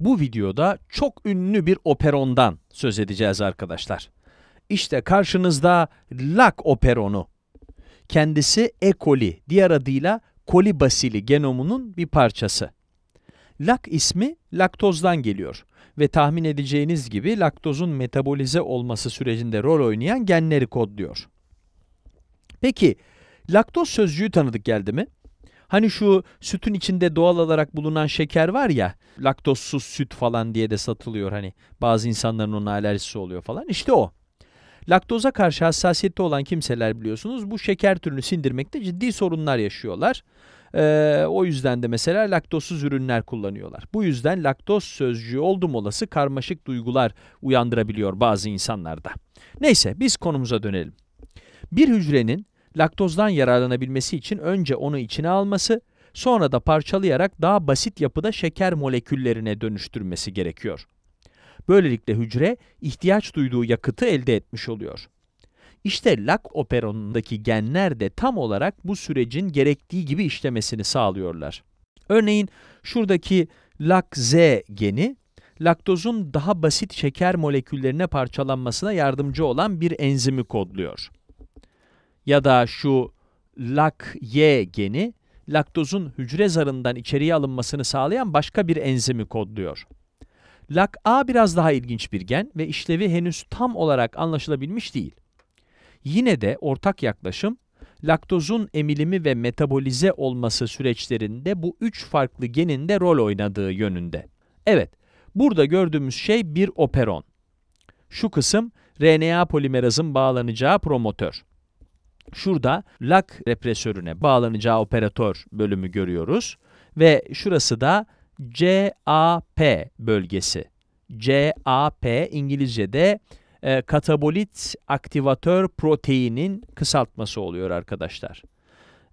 Bu videoda çok ünlü bir operondan söz edeceğiz arkadaşlar. İşte karşınızda Lac operonu. Kendisi E. coli, diğer adıyla kolibasili genomunun bir parçası. Lac ismi laktozdan geliyor ve tahmin edeceğiniz gibi laktozun metabolize olması sürecinde rol oynayan genleri kodluyor. Peki, laktoz sözcüğü tanıdık geldi mi? Hani şu sütün içinde doğal olarak bulunan şeker var ya laktozsuz süt falan diye de satılıyor hani bazı insanların onun alerjisi oluyor falan işte o. Laktoza karşı hassasiyette olan kimseler biliyorsunuz bu şeker türünü sindirmekte ciddi sorunlar yaşıyorlar. Ee, o yüzden de mesela laktozsuz ürünler kullanıyorlar. Bu yüzden laktoz sözcüğü oldum olası karmaşık duygular uyandırabiliyor bazı insanlarda. Neyse biz konumuza dönelim. Bir hücrenin Laktozdan yararlanabilmesi için önce onu içine alması, sonra da parçalayarak daha basit yapıda şeker moleküllerine dönüştürmesi gerekiyor. Böylelikle hücre ihtiyaç duyduğu yakıtı elde etmiş oluyor. İşte lak operonundaki genler de tam olarak bu sürecin gerektiği gibi işlemesini sağlıyorlar. Örneğin şuradaki LAKZ geni, laktozun daha basit şeker moleküllerine parçalanmasına yardımcı olan bir enzimi kodluyor ya da şu LAK-Y geni laktozun hücre zarından içeriye alınmasını sağlayan başka bir enzimi kodluyor. LAK-A biraz daha ilginç bir gen ve işlevi henüz tam olarak anlaşılabilmiş değil. Yine de ortak yaklaşım, laktozun emilimi ve metabolize olması süreçlerinde bu üç farklı genin de rol oynadığı yönünde. Evet, burada gördüğümüz şey bir operon. Şu kısım, RNA polimerazın bağlanacağı promotör. Şurada lak represörüne bağlanacağı operatör bölümü görüyoruz ve şurası da CAP bölgesi. CAP İngilizce'de e, katabolit aktivatör proteinin kısaltması oluyor arkadaşlar.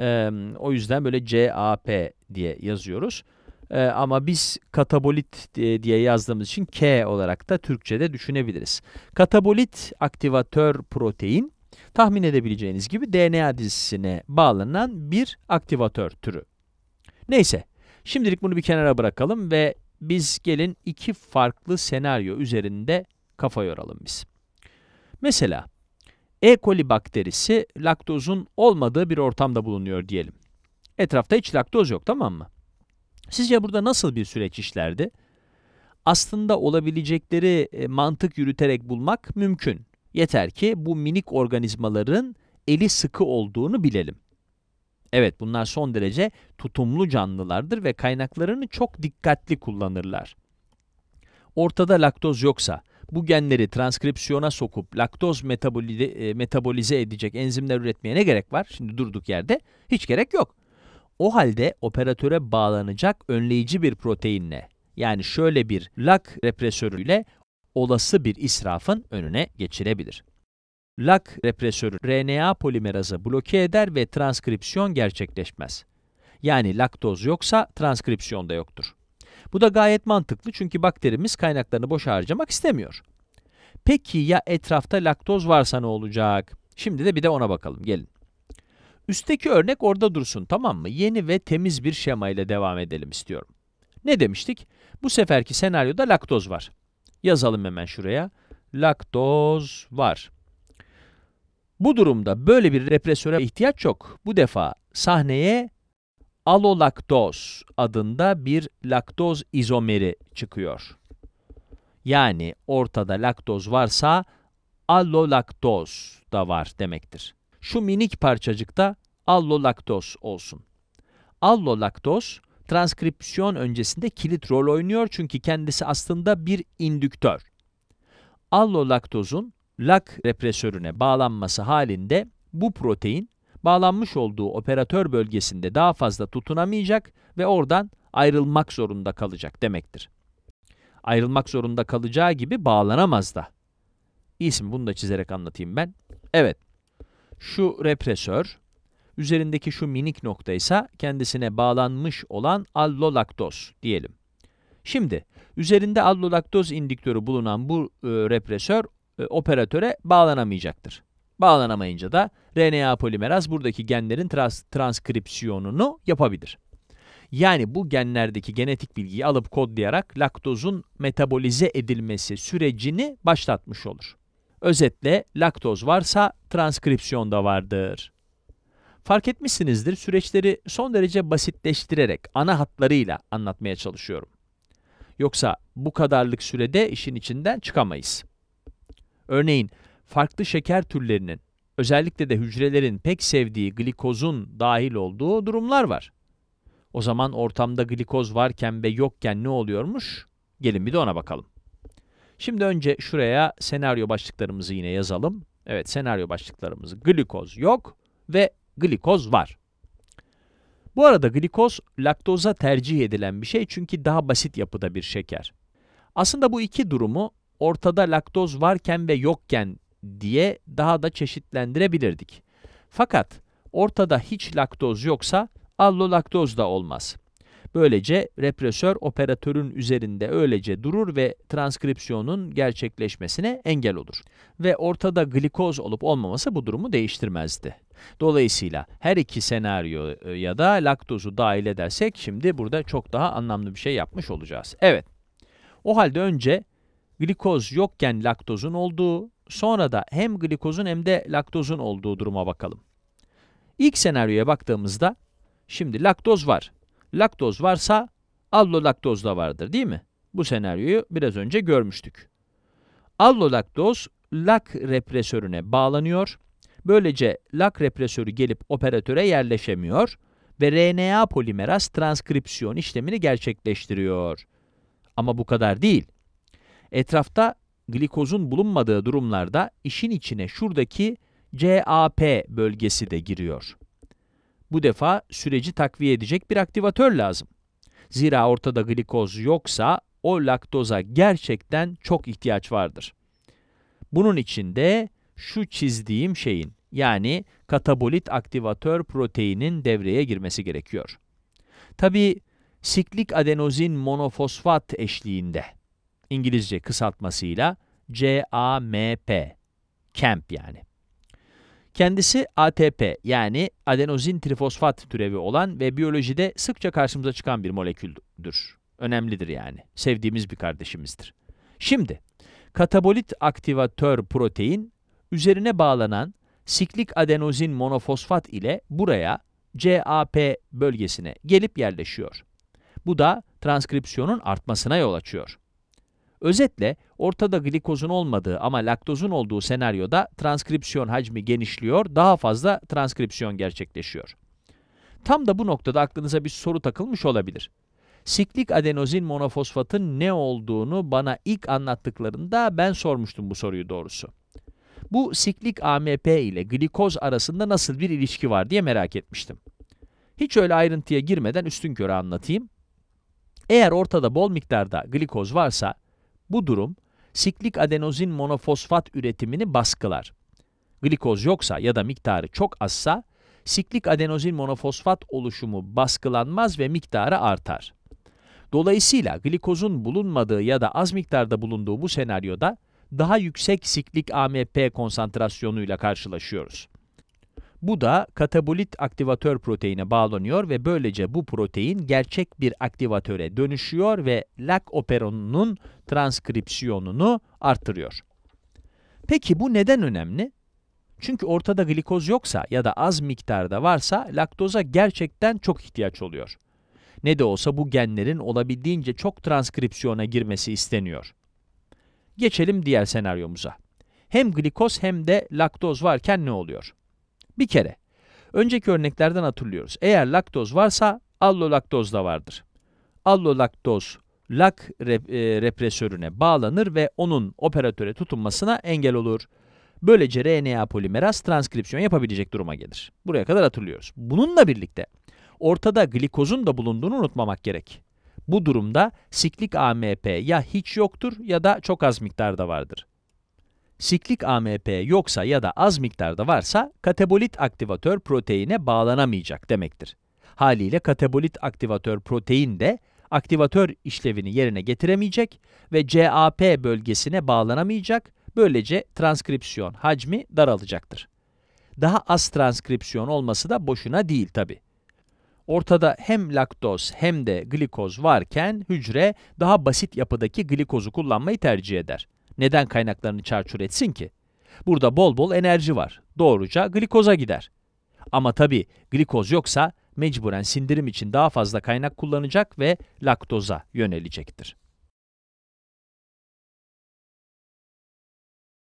E, o yüzden böyle CAP diye yazıyoruz. E, ama biz katabolit e, diye yazdığımız için K olarak da Türkçe'de düşünebiliriz. Katabolit aktivatör protein Tahmin edebileceğiniz gibi DNA dizisine bağlanan bir aktivatör türü. Neyse, şimdilik bunu bir kenara bırakalım ve biz gelin iki farklı senaryo üzerinde kafa yoralım biz. Mesela E. coli bakterisi laktozun olmadığı bir ortamda bulunuyor diyelim. Etrafta hiç laktoz yok tamam mı? Sizce burada nasıl bir süreç işlerdi? Aslında olabilecekleri e, mantık yürüterek bulmak mümkün. Yeter ki bu minik organizmaların eli sıkı olduğunu bilelim. Evet bunlar son derece tutumlu canlılardır ve kaynaklarını çok dikkatli kullanırlar. Ortada laktoz yoksa bu genleri transkripsiyona sokup laktoz e, metabolize edecek enzimler üretmeye ne gerek var? Şimdi durduk yerde hiç gerek yok. O halde operatöre bağlanacak önleyici bir proteinle yani şöyle bir lak represörüyle olası bir israfın önüne geçirebilir. Lac represörü RNA polimerazı bloke eder ve transkripsiyon gerçekleşmez. Yani laktoz yoksa transkripsiyon da yoktur. Bu da gayet mantıklı çünkü bakterimiz kaynaklarını boş harcamak istemiyor. Peki ya etrafta laktoz varsa ne olacak? Şimdi de bir de ona bakalım gelin. Üstteki örnek orada dursun tamam mı? Yeni ve temiz bir şema ile devam edelim istiyorum. Ne demiştik? Bu seferki senaryoda laktoz var. Yazalım hemen şuraya. Laktoz var. Bu durumda böyle bir represöre ihtiyaç yok. Bu defa sahneye alolaktoz adında bir laktoz izomeri çıkıyor. Yani ortada laktoz varsa allolaktoz da var demektir. Şu minik parçacıkta allolaktoz olsun. Allolaktoz transkripsiyon öncesinde kilit rol oynuyor çünkü kendisi aslında bir indüktör. Allolaktozun lak represörüne bağlanması halinde bu protein bağlanmış olduğu operatör bölgesinde daha fazla tutunamayacak ve oradan ayrılmak zorunda kalacak demektir. Ayrılmak zorunda kalacağı gibi bağlanamaz da. İyisin bunu da çizerek anlatayım ben. Evet, şu represör Üzerindeki şu minik nokta ise kendisine bağlanmış olan allolaktoz diyelim. Şimdi üzerinde allolaktoz indüktörü bulunan bu e, represör e, operatöre bağlanamayacaktır. Bağlanamayınca da RNA polimeraz buradaki genlerin trans transkripsiyonunu yapabilir. Yani bu genlerdeki genetik bilgiyi alıp kodlayarak laktozun metabolize edilmesi sürecini başlatmış olur. Özetle laktoz varsa transkripsiyon da vardır. Fark etmişsinizdir süreçleri son derece basitleştirerek ana hatlarıyla anlatmaya çalışıyorum. Yoksa bu kadarlık sürede işin içinden çıkamayız. Örneğin farklı şeker türlerinin özellikle de hücrelerin pek sevdiği glikozun dahil olduğu durumlar var. O zaman ortamda glikoz varken ve yokken ne oluyormuş? Gelin bir de ona bakalım. Şimdi önce şuraya senaryo başlıklarımızı yine yazalım. Evet senaryo başlıklarımız glikoz yok ve glikoz var. Bu arada glikoz laktoza tercih edilen bir şey çünkü daha basit yapıda bir şeker. Aslında bu iki durumu ortada laktoz varken ve yokken diye daha da çeşitlendirebilirdik. Fakat ortada hiç laktoz yoksa allolaktoz da olmaz. Böylece represör operatörün üzerinde öylece durur ve transkripsiyonun gerçekleşmesine engel olur. Ve ortada glikoz olup olmaması bu durumu değiştirmezdi. Dolayısıyla her iki senaryo ya da laktozu dahil edersek şimdi burada çok daha anlamlı bir şey yapmış olacağız. Evet, o halde önce glikoz yokken laktozun olduğu, sonra da hem glikozun hem de laktozun olduğu duruma bakalım. İlk senaryoya baktığımızda şimdi laktoz var Laktoz varsa allolaktoz da vardır değil mi? Bu senaryoyu biraz önce görmüştük. Allolaktoz lak represörüne bağlanıyor. Böylece lak represörü gelip operatöre yerleşemiyor ve RNA polimeraz transkripsiyon işlemini gerçekleştiriyor. Ama bu kadar değil. Etrafta glikozun bulunmadığı durumlarda işin içine şuradaki CAP bölgesi de giriyor. Bu defa süreci takviye edecek bir aktivatör lazım. Zira ortada glikoz yoksa o laktoza gerçekten çok ihtiyaç vardır. Bunun için de şu çizdiğim şeyin yani katabolit aktivatör proteinin devreye girmesi gerekiyor. Tabi siklik adenozin monofosfat eşliğinde İngilizce kısaltmasıyla CAMP, CAMP yani. Kendisi ATP yani adenozin trifosfat türevi olan ve biyolojide sıkça karşımıza çıkan bir moleküldür. Önemlidir yani. Sevdiğimiz bir kardeşimizdir. Şimdi katabolit aktivatör protein üzerine bağlanan siklik adenozin monofosfat ile buraya CAP bölgesine gelip yerleşiyor. Bu da transkripsiyonun artmasına yol açıyor. Özetle ortada glikozun olmadığı ama laktozun olduğu senaryoda transkripsiyon hacmi genişliyor, daha fazla transkripsiyon gerçekleşiyor. Tam da bu noktada aklınıza bir soru takılmış olabilir. Siklik adenozin monofosfatın ne olduğunu bana ilk anlattıklarında ben sormuştum bu soruyu doğrusu. Bu siklik AMP ile glikoz arasında nasıl bir ilişki var diye merak etmiştim. Hiç öyle ayrıntıya girmeden üstünkörü anlatayım. Eğer ortada bol miktarda glikoz varsa bu durum siklik adenozin monofosfat üretimini baskılar. Glikoz yoksa ya da miktarı çok azsa siklik adenozin monofosfat oluşumu baskılanmaz ve miktarı artar. Dolayısıyla glikozun bulunmadığı ya da az miktarda bulunduğu bu senaryoda daha yüksek siklik AMP konsantrasyonuyla karşılaşıyoruz. Bu da katabolit aktivatör proteine bağlanıyor ve böylece bu protein gerçek bir aktivatöre dönüşüyor ve LAK operonunun transkripsiyonunu artırıyor. Peki bu neden önemli? Çünkü ortada glikoz yoksa ya da az miktarda varsa laktoza gerçekten çok ihtiyaç oluyor. Ne de olsa bu genlerin olabildiğince çok transkripsiyona girmesi isteniyor. Geçelim diğer senaryomuza. Hem glikoz hem de laktoz varken ne oluyor? Bir kere, önceki örneklerden hatırlıyoruz. Eğer laktoz varsa allolaktoz da vardır. Allolaktoz lak rep e, represörüne bağlanır ve onun operatöre tutunmasına engel olur. Böylece RNA polimeraz transkripsiyon yapabilecek duruma gelir. Buraya kadar hatırlıyoruz. Bununla birlikte ortada glikozun da bulunduğunu unutmamak gerek. Bu durumda siklik AMP ya hiç yoktur ya da çok az miktarda vardır. Siklik AMP yoksa ya da az miktarda varsa katabolit aktivatör proteine bağlanamayacak demektir. Haliyle katabolit aktivatör protein de aktivatör işlevini yerine getiremeyecek ve CAP bölgesine bağlanamayacak, böylece transkripsiyon hacmi daralacaktır. Daha az transkripsiyon olması da boşuna değil tabi. Ortada hem laktoz hem de glikoz varken hücre daha basit yapıdaki glikozu kullanmayı tercih eder neden kaynaklarını çarçur etsin ki? Burada bol bol enerji var. Doğruca glikoza gider. Ama tabii glikoz yoksa mecburen sindirim için daha fazla kaynak kullanacak ve laktoza yönelecektir.